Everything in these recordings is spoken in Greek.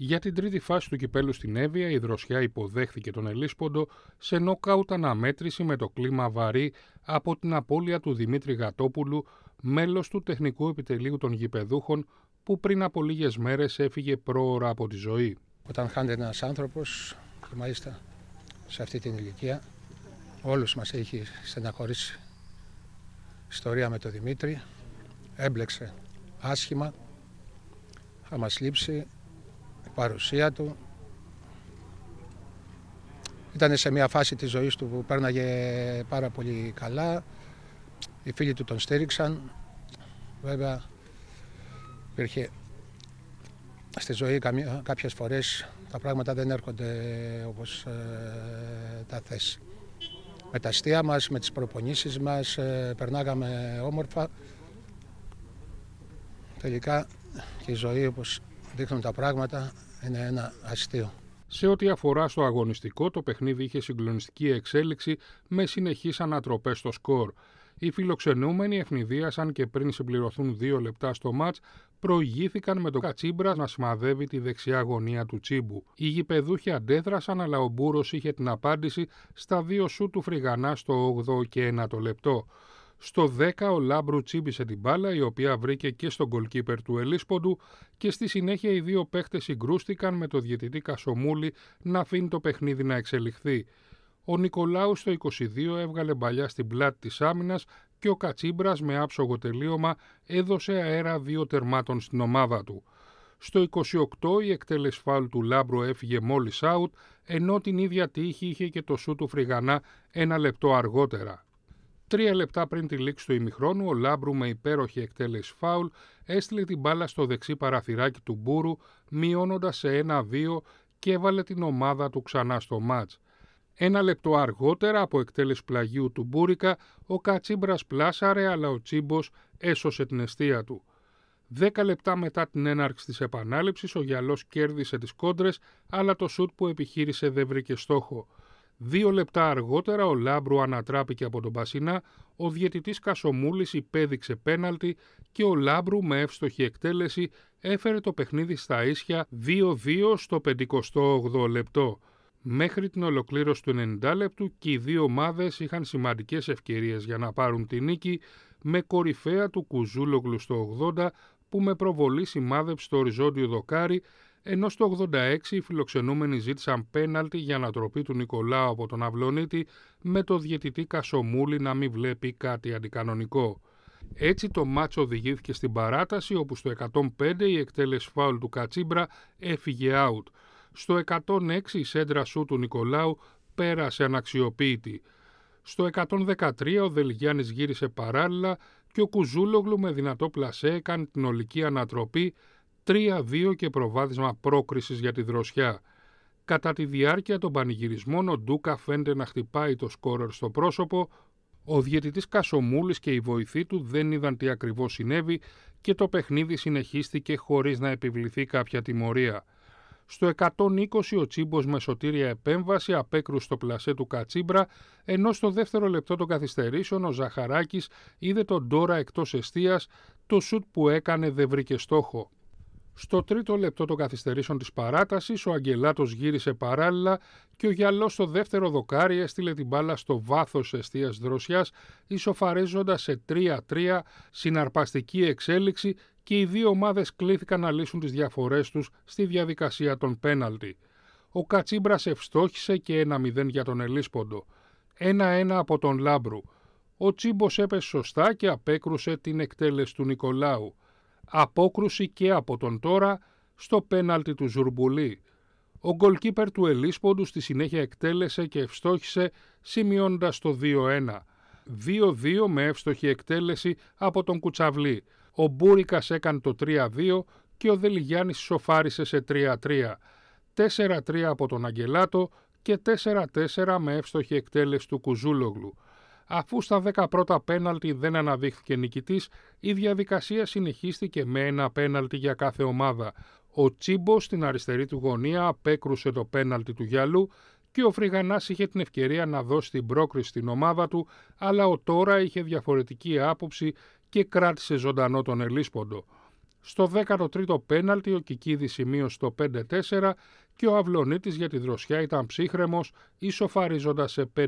Για την τρίτη φάση του κυπέλου στην Εύβοια, η Δροσιά υποδέχθηκε τον Ελίσποντο σε νοκάουτ αναμέτρηση με το κλίμα βαρύ από την απώλεια του Δημήτρη Γατόπουλου, μέλος του τεχνικού επιτελείου των γηπεδούχων, που πριν από λίγες μέρες έφυγε πρόωρα από τη ζωή. Όταν χάνεται ένας άνθρωπος και μάλιστα σε αυτή την ηλικία, όλου μας έχει στεναχωρήσει ιστορία με τον Δημήτρη, έμπλεξε άσχημα, θα μας λείψει παρουσία του. Ήταν σε μια φάση της ζωής του που πέρναγε πάρα πολύ καλά. Οι φίλοι του τον στήριξαν. Βέβαια υπήρχε στη ζωή κάποιες φορές τα πράγματα δεν έρχονται όπως ε, τα θες. Με τα αστεία μας, με τις προπονήσεις μας, ε, περνάγαμε όμορφα. Τελικά και η ζωή όπως δείχνουν τα πράγματα είναι ένα αστείο. Σε ό,τι αφορά στο αγωνιστικό, το παιχνίδι είχε συγκλονιστική εξέλιξη με συνεχείς ανατροπές στο σκορ. Οι φιλοξενούμενοι ευνηδίασαν και πριν συμπληρωθούν δύο λεπτά στο μάτ, προηγήθηκαν με το Κατσίμπρα να σημαδεύει τη δεξιά γωνία του Τσίμπου. Οι γηπεδούχοι αντέδρασαν, αλλά ο Μπούρος είχε την απάντηση στα δύο σου του Φρυγανά στο 8ο και 9ο λεπτό. Στο 10 ο Λάμπρου τσίμπησε την μπάλα η οποία βρήκε και στον κολκίπερ του Ελίσποντου και στη συνέχεια οι δύο παίχτες συγκρούστηκαν με το διαιτητή Κασομούλη να αφήνει το παιχνίδι να εξελιχθεί. Ο Νικολάους στο 22 έβγαλε μπαλιά στην πλάτη της άμυνας και ο Κατσίμπρας με άψογο τελείωμα έδωσε αέρα δύο τερμάτων στην ομάδα του. Στο 28 η εκτέλεση φάουλ του Λάμπρου έφυγε μόλις out, ενώ την ίδια τύχη είχε και το σου του Φρυγανά ένα λεπτό αργότερα. Τρία λεπτά πριν τη λήξη του ημιχρόνου, ο Λάμπρου με υπέροχη εκτέλεση φάουλ έστειλε την μπάλα στο δεξί παραθυράκι του Μπούρου, μειώνοντας σε ένα-δύο και έβαλε την ομάδα του ξανά στο μάτ. Ένα λεπτό αργότερα από εκτέλεση πλαγίου του Μπούρικα, ο κατσίμπρας πλάσαρε αλλά ο Τσίμπος έσωσε την αιστεία του. Δέκα λεπτά μετά την έναρξη της επανάληψης, ο Γιαλός κέρδισε τις κόντρες, αλλά το σουτ που επιχείρησε δεν βρήκε στόχο. Δύο λεπτά αργότερα ο Λάμπρου ανατράπηκε από τον Πασινά, ο διαιτητής Κασομούλης υπέδειξε πέναλτι και ο Λάμπρου με εύστοχη εκτέλεση έφερε το παιχνίδι στα ίσια 2-2 στο 58 λεπτό. Μέχρι την ολοκλήρωση του 90 λεπτού και οι δύο ομάδες είχαν σημαντικές ευκαιρίες για να πάρουν τη νίκη με κορυφαία του Κουζούλογλου στο 80 που με προβολή σημάδεψε το οριζόντιο δοκάρι ενώ στο 86 οι φιλοξενούμενοι ζήτησαν πέναλτι για ανατροπή του Νικολάου από τον Αυλονίτη με το διαιτητή Κασομούλη να μην βλέπει κάτι αντικανονικό. Έτσι το μάτσο οδηγήθηκε στην παράταση όπου στο 105 η εκτέλεση φάουλ του Κατσίμπρα έφυγε out. Στο 106 η σέντρα σου του Νικολάου πέρασε αναξιοποίητη. Στο 113 ο Δελγιάννης γύρισε παράλληλα και ο Κουζούλογλου με δυνατό πλασέ έκανε την ολική ανατροπή 3-2 και προβάδισμα πρόκρισης για τη δροσιά. Κατά τη διάρκεια των πανηγυρισμών, ο Ντούκα φαίνεται να χτυπάει το σκόρερ στο πρόσωπο. Ο διαιτητής Κασομούλης και η βοηθή του δεν είδαν τι ακριβώς συνέβη και το παιχνίδι συνεχίστηκε χωρίς να επιβληθεί κάποια τιμωρία. Στο 120 ο Τσίμπος με σωτήρια επέμβαση απέκρουσε το πλασέ του Κατσίμπρα, ενώ στο δεύτερο λεπτό των καθυστερήσεων ο Ζαχαράκης είδε τον Ντόρα εκτός εστίας, το σουτ που έκανε δεν βρήκε στόχο. Στο τρίτο λεπτό των καθυστερήσεων της παράτασης, ο Αγγελάτος γύρισε παράλληλα και ο Γιαλός στο δεύτερο δοκάρι έστειλε την μπάλα στο βάθος εστίας δροσιάς, ισοφαρίζοντας σε 3-3 συναρπαστική εξέλιξη και οι δύο ομάδες κλήθηκαν να λύσουν τις διαφορές τους στη διαδικασία των πέναλτι. Ο Κατσίμπρας ευστόχησε και 1-0 για τον Ελίσποντο. 1-1 από τον Λάμπρου. Ο Τσίμπος έπεσε σωστά και απέκρουσε την εκτέλεση του Νικολάου. Απόκρουση και από τον τώρα στο πέναλτι του Ζουρμπουλή. Ο γκολκίπερ του Ελίσποντου στη συνέχεια εκτέλεσε και ευστόχησε σημειώνοντας το 2-1. 2-2 με εύστοχη εκτέλεση από τον Κουτσαβλή. Ο Μπούρικας έκανε το 3-2 και ο Δελιγιάννης σοφάρισε σε 3-3. 4-3 από τον Αγγελάτο και 4-4 με εύστοχη εκτέλεση του Κουζούλογλου. Αφού στα 10 πρώτα πέναλτι δεν αναδείχθηκε νικητής, η διαδικασία συνεχίστηκε με ένα πέναλτι για κάθε ομάδα. Ο Τσίμπος στην αριστερή του γωνία απέκρουσε το πέναλτι του γυαλού και ο φρυγανάς είχε την ευκαιρία να δώσει την πρόκριση στην ομάδα του, αλλά ο Τώρα είχε διαφορετική άποψη και κράτησε ζωντανό τον Ελίσποντο. Στο 13ο πέναλτι ο Κικίδης σημείωσε το 5-4 και ο Αυλονίτης για τη δροσιά ήταν ψύχρεμος, ισοφαρίζοντας σε 5-5.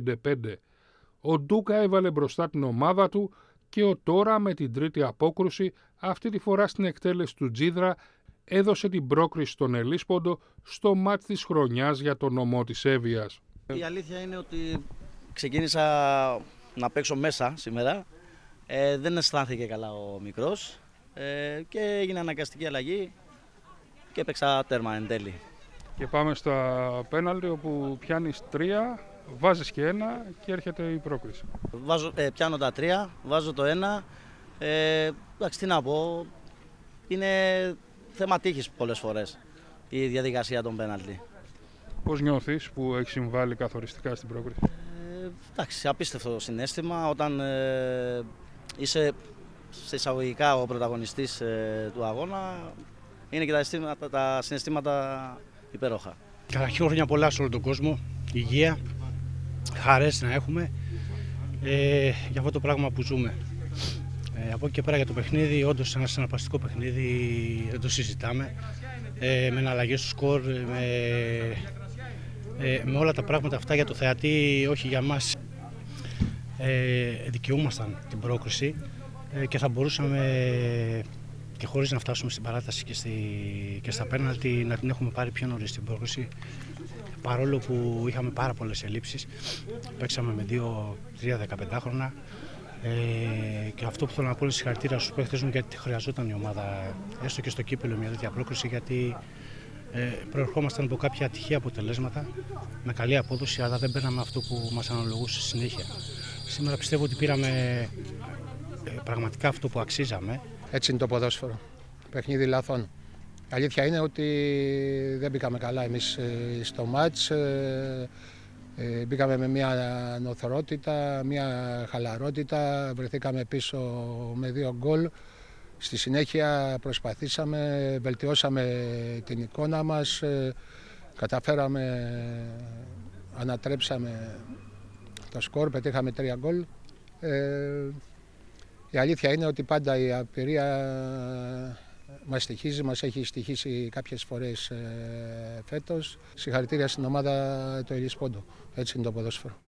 Ο Ντούκα έβαλε μπροστά την ομάδα του και ο Τώρα με την τρίτη απόκρουση, αυτή τη φορά στην εκτέλεση του Τζίδρα, έδωσε την πρόκριση στον Ελίσποντο στο μάτι της χρονιάς για τον νομό της Εύβοιας. Η αλήθεια είναι ότι ξεκίνησα να παίξω μέσα σήμερα. Ε, δεν αισθάνθηκε καλά ο μικρός ε, και έγινε αναγκαστική αλλαγή και έπαιξα τέρμα εν τέλει. Και πάμε στα πέναλτι όπου πιάνεις τρία Βάζεις και ένα και έρχεται η πρόκριση. Βάζω, ε, πιάνω τα τρία, βάζω το ένα. Ε, εντάξει, τι να πω, είναι θέμα πολλές φορές η διαδικασία των πέναλτι. Πώς νιώθεις που έχεις συμβάλει καθοριστικά στην πρόκριση. Ε, εντάξει, απίστευτο συνέστημα όταν ε, είσαι σε εισαγωγικά ο πρωταγωνιστής ε, του αγώνα είναι και τα, τα συναισθήματα υπέροχα. Καταρχήν πολλά σε όλο τον κόσμο, υγεία, χαρές να έχουμε ε, για αυτό το πράγμα που ζούμε. Ε, από εκεί και πέρα για το παιχνίδι, όντως ένα συναρπαστικό παιχνίδι, δεν το συζητάμε. Ε, με εναλλαγές στο σκορ, με, ε, με όλα τα πράγματα αυτά για το θεατή, όχι για μας Ε, δικαιούμασταν την πρόκριση ε, και θα μπορούσαμε και χωρίς να φτάσουμε στην παράταση και, στη, και στα πέναλτι να την έχουμε πάρει πιο νωρίς την πρόκριση παρόλο που είχαμε πάρα πολλές ελλείψεις, Παίξαμε με 2-3-15 χρόνια. Ε, και αυτό που θέλω να πω είναι συγχαρητήρια στους παίχτε μου γιατί χρειαζόταν η ομάδα έστω και στο κύπελο μια τέτοια πρόκληση γιατί ε, προερχόμασταν από κάποια ατυχή αποτελέσματα με καλή απόδοση αλλά δεν παίρναμε αυτό που μας αναλογούσε συνέχεια. Σήμερα πιστεύω ότι πήραμε ε, πραγματικά αυτό που αξίζαμε. Έτσι είναι το ποδόσφαιρο. Παιχνίδι λαθών. Η αλήθεια είναι ότι δεν μπήκαμε καλά εμείς ε, στο μάτς. Ε, ε, μπήκαμε με μια νοθρότητα, μια χαλαρότητα, βρεθήκαμε πίσω με δύο γκολ. Στη συνέχεια προσπαθήσαμε, βελτιώσαμε την εικόνα μας, καταφέραμε, ανατρέψαμε το σκορ, πετύχαμε τρία γκολ. Η αλήθεια είναι ότι πάντα η απειρία Μας στοιχίζει, μας έχει στοιχήσει κάποιες φορές ε, φέτος. Συγχαρητήρια στην ομάδα του Ελισπόντου. Έτσι είναι το ποδόσφαιρο.